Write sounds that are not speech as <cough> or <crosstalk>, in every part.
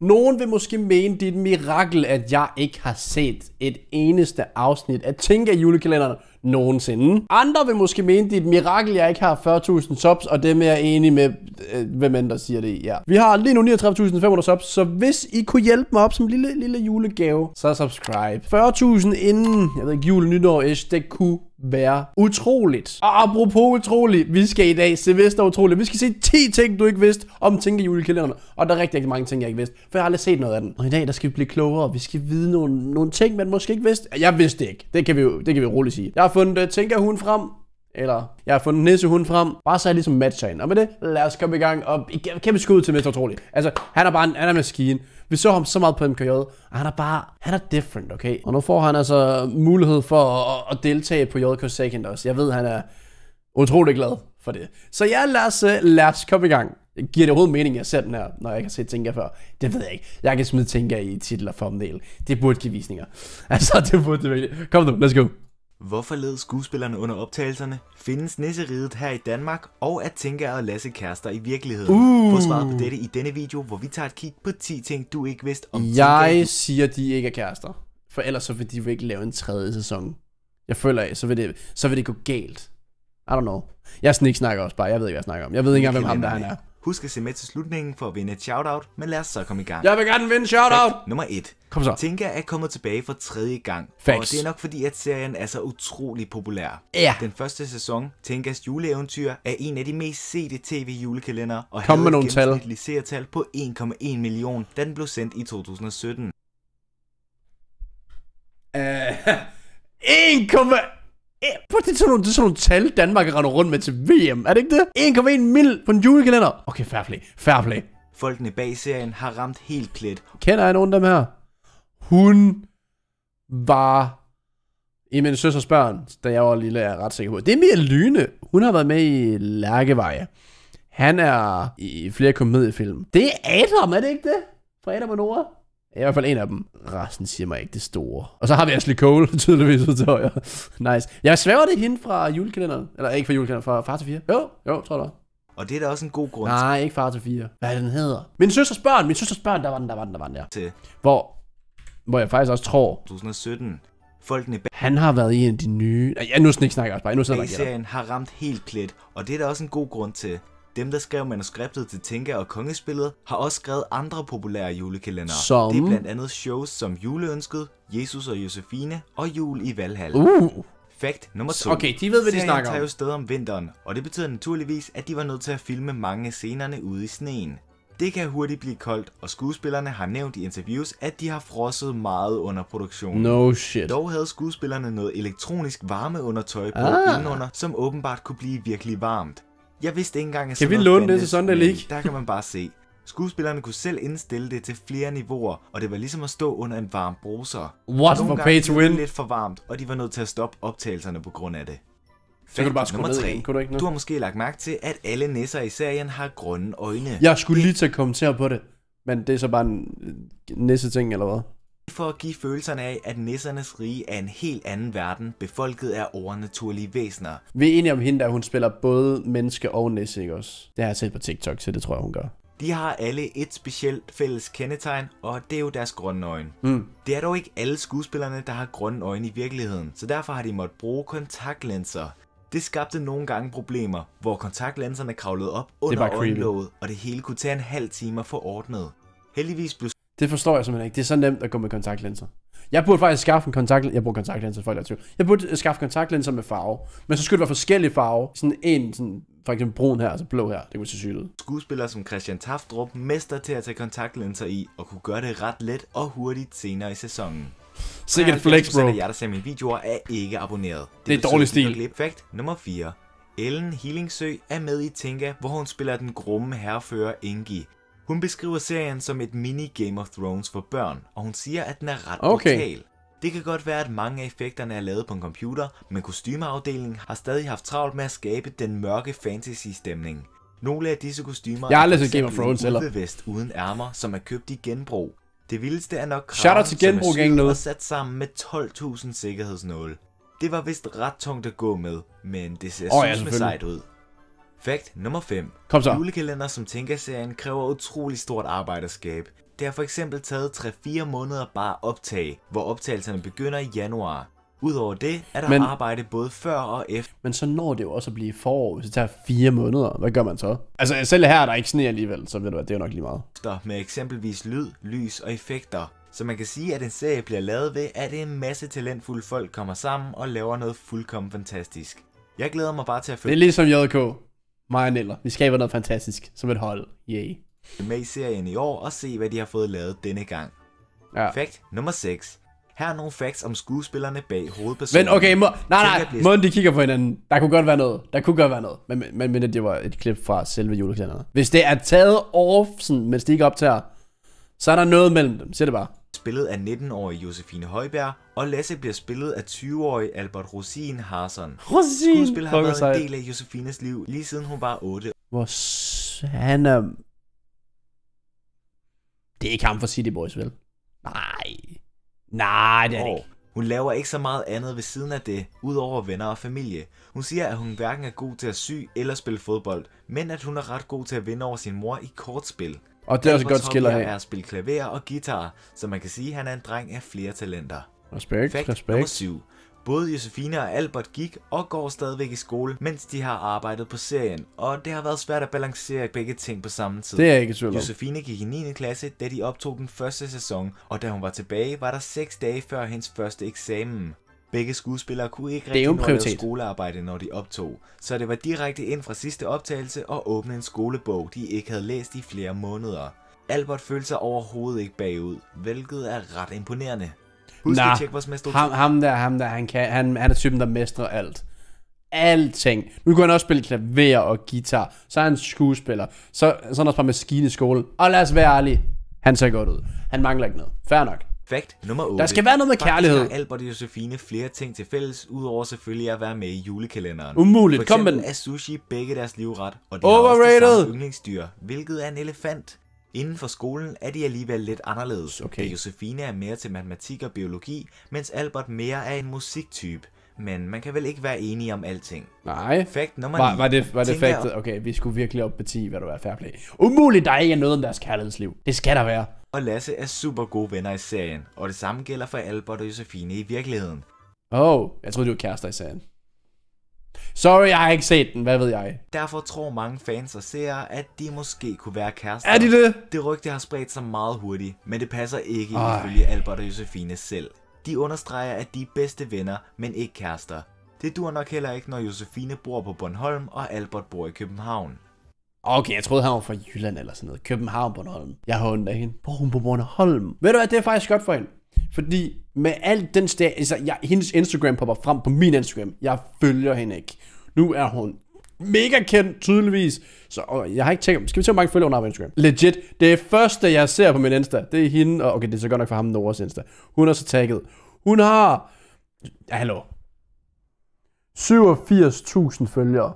Nogen vil måske mene, det er et mirakel, at jeg ikke har set et eneste afsnit af Tænke af julekalenderen nogensinde. Andre vil måske mene, det er et mirakel, jeg ikke har 40.000 subs, og dem er jeg enig med, øh, hvem end der siger det, ja. Vi har lige nu 39.500 subs, så hvis I kunne hjælpe mig op som en lille, lille julegave, så subscribe. 40.000 inden, jeg ved ikke, jul, nytår ish, det kunne være utroligt. Og apropos utroligt, vi skal i dag se Vester og utroligt. Vi skal se 10 ting, du ikke vidste om ting i julekalenderen. Og der er rigtig, rigtig mange ting, jeg ikke vidste, for jeg har aldrig set noget af den. Og i dag, der skal vi blive klogere, og vi skal vide nogle, nogle ting, man måske ikke vidste. Jeg vidste det ikke. Det kan vi jo det kan vi roligt sige. Jeg har fundet uh, øh, Tænker hun frem, eller jeg har fundet nissehunden frem, bare så jeg ligesom matcher ind. Og med det, lad os komme i gang, og kæmpe skud til Mr. Trolig. Altså, han er bare en, han er maskine. Vi så ham så meget på MKJ, og han er bare, han er different, okay? Og nu får han altså mulighed for at, at deltage på JK Second også. Jeg ved, han er utrolig glad for det. Så ja, lad os, øh, lad os komme i gang. Giver det overhovedet mening, at jeg ser den her, når jeg ikke har set Tinka før? Det ved jeg ikke. Jeg kan smide Tinka i titler for en del. Det burde give visninger. <laughs> Altså, det burde det virkelig. Kom nu, let's go. Hvorfor led skuespillerne under optagelserne? Findes nisseriget her i Danmark? Og at tænke at Lasse kærester i virkeligheden? Uh. Få svaret på dette i denne video, hvor vi tager et kig på 10 ting, du ikke vidste om Jeg Tinka. siger, de ikke er kærester. For ellers så vil de ikke lave en tredje sæson. Jeg føler, så vil det, så vil det gå galt. I don't know. Jeg snakker også bare. Jeg ved ikke, hvad jeg snakker om. Jeg ved ikke engang, hvem ham der han er. Husk at se med til slutningen for at vinde et shoutout, men lad os så komme i gang. Jeg vil gerne vinde shoutout! Fact nummer 1. Kom så. Tinka er kommet tilbage for tredje gang. Facts. Og det er nok fordi, at serien er så utrolig populær. Ja. Yeah. Den første sæson, Tinkas juleeventyr, er en af de mest sete tv-julekalendere, og Kom havde med nogle tal. på 1,1 million, da den blev sendt i 2017. Uh, 1,1 Prøv, det er sådan nogle, det er sådan nogle tal, Danmark render rundt med til VM. Er det ikke det? 1,1 mil på en julekalender. Okay, fair play. Fair play. Folkene bag serien har ramt helt klædt. Kender jeg nogen af dem her? Hun var i min søsters børn, da jeg var lille, er ret sikker på. Det er Mia Lyne. Hun har været med i Lærkeveje. Han er i flere komediefilm. Det er Adam, er det ikke det? Fra Adam og Nora. I hvert fald en af dem. Resten siger mig ikke det store. Og så har vi Ashley Cole, <laughs> tydeligvis ud til højre. nice. Jeg sværger det hende fra julekalenderen. Eller ikke fra julekalenderen, fra Far til fire. Jo, jo, tror jeg og det er da også en god grund Nej, ikke Far til fire. Hvad den hedder? Min søsters børn, min søsters børn, der var den, der var den, der var den ja. Til. Hvor, hvor jeg faktisk også tror... 2017. Folkene bag... Han har været i en af de nye... Ja, nu snakker jeg også bare. Nu sidder jeg serien har ramt helt plet, og det er da også en god grund til. Dem, der skrev manuskriptet til Tinka og Kongespillet, har også skrevet andre populære julekalendere. Som? Det er blandt andet shows som Juleønsket, Jesus og Josefine og Jul i Valhall. Uh. Fakt nummer 2. Okay, de ved, hvad de snakker om. tager jo sted om vinteren, og det betyder naturligvis, at de var nødt til at filme mange scenerne ude i sneen. Det kan hurtigt blive koldt, og skuespillerne har nævnt i interviews, at de har frosset meget under produktionen. No shit. Dog havde skuespillerne noget elektronisk varmeundertøj på ah. indenunder, som åbenbart kunne blive virkelig varmt. Jeg vidste ikke engang, at Kan vi låne det til Sunday League? Der kan man bare se. Skuespillerne kunne selv indstille det til flere niveauer, og det var ligesom at stå under en varm bruser. What? for pay to win. lidt for varmt, og de var nødt til at stoppe optagelserne på grund af det. Så kan du bare nummer 3. Kunne du, ikke nu? du har måske lagt mærke til, at alle nisser i serien har grønne øjne. Jeg skulle lige til at kommentere på det, men det er så bare en nisse ting, eller hvad? for at give følelserne af, at nissernes rige er en helt anden verden, befolket af overnaturlige væsener. Vi er enige om hende, at hun spiller både menneske og nisse, ikke også? Det har jeg set på TikTok, så det tror jeg, hun gør. De har alle et specielt fælles kendetegn, og det er jo deres grønne øjne. Mm. Det er dog ikke alle skuespillerne, der har grønne øjne i virkeligheden, så derfor har de måttet bruge kontaktlinser. Det skabte nogle gange problemer, hvor kontaktlinserne kravlede op under øjenlåget, og det hele kunne tage en halv time at få ordnet. Heldigvis blev det forstår jeg simpelthen ikke. Det er så nemt at gå med kontaktlinser. Jeg burde faktisk skaffe en kontaktlinser. Jeg bruger kontaktlinser, folk er Jeg burde skaffe kontaktlinser med farve. Men så skulle det være forskellige farver. Sådan en, sådan for eksempel brun her, og så altså blå her. Det kunne se sygt ud. Skuespillere som Christian Taftrup mester til at tage kontaktlinser i, og kunne gøre det ret let og hurtigt senere i sæsonen. Sikkert flex, bro. af jer, der ser mine videoer, er ikke abonneret. Det, det er betyder, dårlig stil. Fact nummer 4. Ellen Hillingsø er med i Tinka, hvor hun spiller den grumme herrefører Ingi, hun beskriver serien som et mini Game of Thrones for børn, og hun siger, at den er ret okay. brutal. Det kan godt være, at mange af effekterne er lavet på en computer, men kostymeafdelingen har stadig haft travlt med at skabe den mørke fantasy-stemning. Nogle af disse kostymer jeg er Game of Thrones, eller? vest uden ærmer, som er købt i genbrug. Det vildeste er nok kraven, til genbrug, som er syg og sat sammen med 12.000 sikkerhedsnåle. Det var vist ret tungt at gå med, men det ser oh, ja, med sejt ud. Fakt nummer 5. Kom så. Julekalender som tænker serien kræver utrolig stort arbejderskab. Det har for eksempel taget 3-4 måneder bare at optage, hvor optagelserne begynder i januar. Udover det er der men, arbejde både før og efter. Men så når det jo også at blive forår, hvis det tager 4 måneder. Hvad gør man så? Altså selv her er der ikke sne alligevel, så ved du hvad, det er jo nok lige meget. Med eksempelvis lyd, lys og effekter. Så man kan sige, at en serie bliver lavet ved, at en masse talentfulde folk kommer sammen og laver noget fuldkommen fantastisk. Jeg glæder mig bare til at følge... Det er ligesom JK mig og Neller. Vi skaber noget fantastisk som et hold. Yay. Med i serien i år og se, hvad de har fået lavet denne gang. Ja. Fakt nummer 6. Her er nogle facts om skuespillerne bag hovedpersonerne. Men okay, må, nej, nej, måden de kigger på hinanden, der kunne godt være noget. Der kunne godt være noget. Men, men, men det var et klip fra selve julekalenderen. Hvis det er taget off, sådan, mens de ikke optager, så er der noget mellem dem. Se det bare spillet af 19-årige Josefine Højbjerg, og Lasse bliver spillet af 20-årige Albert Rosin Harson. Rosin! Skuespil har været en del af Josefines liv, lige siden hun var 8. Hvor han er... Det er ikke ham for City Boys, vel? Nej. Nej, det er det ikke. Hun laver ikke så meget andet ved siden af det, udover venner og familie. Hun siger, at hun hverken er god til at sy eller spille fodbold, men at hun er ret god til at vinde over sin mor i kortspil. Og det er også et godt skiller af. er at spille klaver og guitar, så man kan sige, at han er en dreng af flere talenter. Respekt, Fact respekt. nummer 7. Både Josefine og Albert gik og går stadigvæk i skole, mens de har arbejdet på serien, og det har været svært at balancere begge ting på samme tid. Det er ikke tvivl Josefine gik i 9. klasse, da de optog den første sæson, og da hun var tilbage, var der 6 dage før hendes første eksamen. Begge skuespillere kunne ikke rigtig nå at lave skolearbejde, når de optog, så det var direkte ind fra sidste optagelse og åbne en skolebog, de ikke havde læst i flere måneder. Albert følte sig overhovedet ikke bagud, hvilket er ret imponerende. Husk nah, at tjekke vores mester. Ham, ham der, ham der, han, kan, han, han er typen, der mestrer alt alting. Nu kunne han også spille klaver og guitar. Så er han skuespiller. Så, så er han også bare maskine i skolen. Og lad os være ærlig. Han ser godt ud. Han mangler ikke noget. Fair nok. Fakt nummer 8. Der skal være noget med Faktisk kærlighed. Har Albert og Josefine flere ting til fælles, udover selvfølgelig at være med i julekalenderen. Umuligt, kom med den. er sushi begge deres livret, og de Overrated. har også de yndlingsdyr, hvilket er en elefant. Inden for skolen er de alligevel lidt anderledes. Okay. Josefine er mere til matematik og biologi, mens Albert mere er en musiktype. Men man kan vel ikke være enige om alting. Nej. Fakt nummer 9. Var, var det, var det faktet? Okay, vi skulle virkelig op på 10, hvad du er fair play. Umuligt, der ikke er noget om deres kærlighedsliv. Det skal der være og Lasse er super gode venner i serien, og det samme gælder for Albert og Josefine i virkeligheden. Åh, oh, jeg troede, de var kærester i serien. Sorry, jeg har ikke set den, hvad ved jeg? Derfor tror mange fans og seere, at de måske kunne være kærester. Er de det? Det rygte har spredt sig meget hurtigt, men det passer ikke Ej. ifølge Albert og Josefine selv. De understreger, at de er bedste venner, men ikke kærester. Det dur nok heller ikke, når Josefine bor på Bornholm og Albert bor i København. Okay, jeg troede, han var fra Jylland eller sådan noget. København, Bornholm. Jeg har ondt af hende. Bor hun på Bornholm? Ved du hvad, det er faktisk godt for hende. Fordi med alt den sted, altså jeg, hendes Instagram popper frem på min Instagram. Jeg følger hende ikke. Nu er hun mega kendt, tydeligvis. Så åh, jeg har ikke tænkt, skal vi se, hvor mange følgere hun har på Instagram? Legit, det første, jeg ser på min Insta, det er hende, og okay, det er så godt nok for ham, Noras Insta. Hun er så tagget. Hun har, ja, hallo, 87.000 følgere.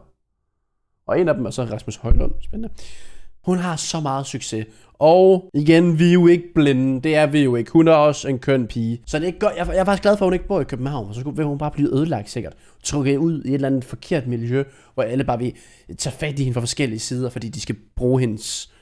Og en af dem er så Rasmus Højlund. Spændende. Hun har så meget succes. Og igen, vi er jo ikke blinde. Det er vi jo ikke. Hun er også en køn pige. Så det er godt. Jeg, jeg er faktisk glad for, at hun ikke bor i København. For så skulle hun bare blive ødelagt sikkert. Trukket ud i et eller andet forkert miljø, hvor alle bare vil tage fat i hende fra forskellige sider, fordi de skal bruge hendes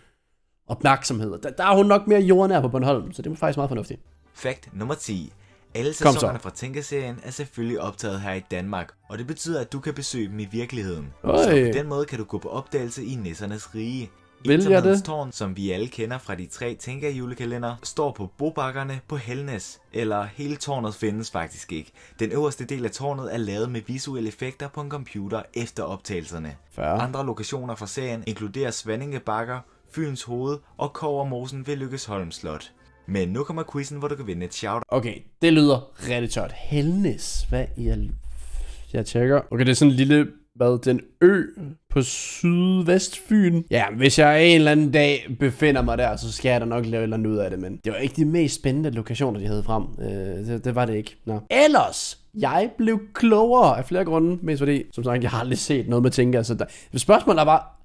opmærksomhed. Der, der er hun nok mere jordnær på Bornholm, så det er faktisk meget fornuftigt. Fakt nummer 10. Alle sæsonerne fra Tænkeserien er selvfølgelig optaget her i Danmark, og det betyder, at du kan besøge dem i virkeligheden. Øj. Så på den måde kan du gå på opdagelse i Nissernes Rige. Vil jeg det? tårn, som vi alle kender fra de tre tænker julekalender, står på bobakkerne på Helnes, eller hele tårnet findes faktisk ikke. Den øverste del af tårnet er lavet med visuelle effekter på en computer efter optagelserne. Færre. Andre lokationer fra serien inkluderer Svanninge Bakker, Fyns Hoved og Kovermosen ved Lykkesholm Slot. Men nu kommer quizzen, hvor du kan vinde et shout. Okay, det lyder rigtig tørt. Helnes, hvad i al... Jeg tjekker. Okay, det er sådan en lille hvad, den ø på sydvestfyn. Ja, hvis jeg en eller anden dag befinder mig der, så skal jeg da nok lave et eller andet ud af det, men det var ikke de mest spændende lokationer, de havde frem. Øh, det, det var det ikke. Nå. Ellers, jeg blev klogere af flere grunde, mest fordi, som sagt, jeg har aldrig set noget med Tinka, så der... spørgsmålet var,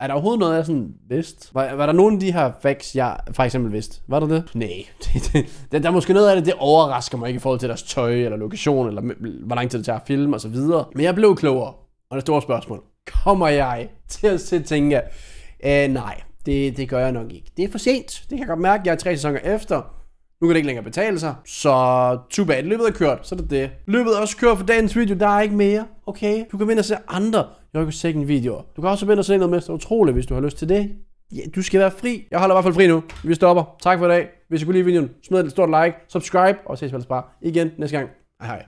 er der overhovedet noget, jeg sådan vidste? Var, var der nogen af de her facts, jeg for eksempel vidste? Var der det? Nej. <laughs> der, der er måske noget af det, det overrasker mig ikke i forhold til deres tøj, eller lokation, eller hvor lang tid det tager at filme og så videre. Men jeg blev klogere. Og det store spørgsmål. Kommer jeg til at se tænke, øh, nej, det, det gør jeg nok ikke. Det er for sent. Det kan jeg godt mærke. Jeg er tre sæsoner efter. Nu kan det ikke længere betale sig. Så too bad. Løbet er kørt. Så er det det. Løbet er også kørt for dagens video. Der er ikke mere. Okay. Du kan ind og se andre Yoko Second video. Du kan også vende og se noget mest utroligt, hvis du har lyst til det. Ja, du skal være fri. Jeg holder i hvert fald fri nu. Vi stopper. Tak for i dag. Hvis du kunne lide videoen, smid et stort like, subscribe og ses vel bare igen næste gang. Hej hej.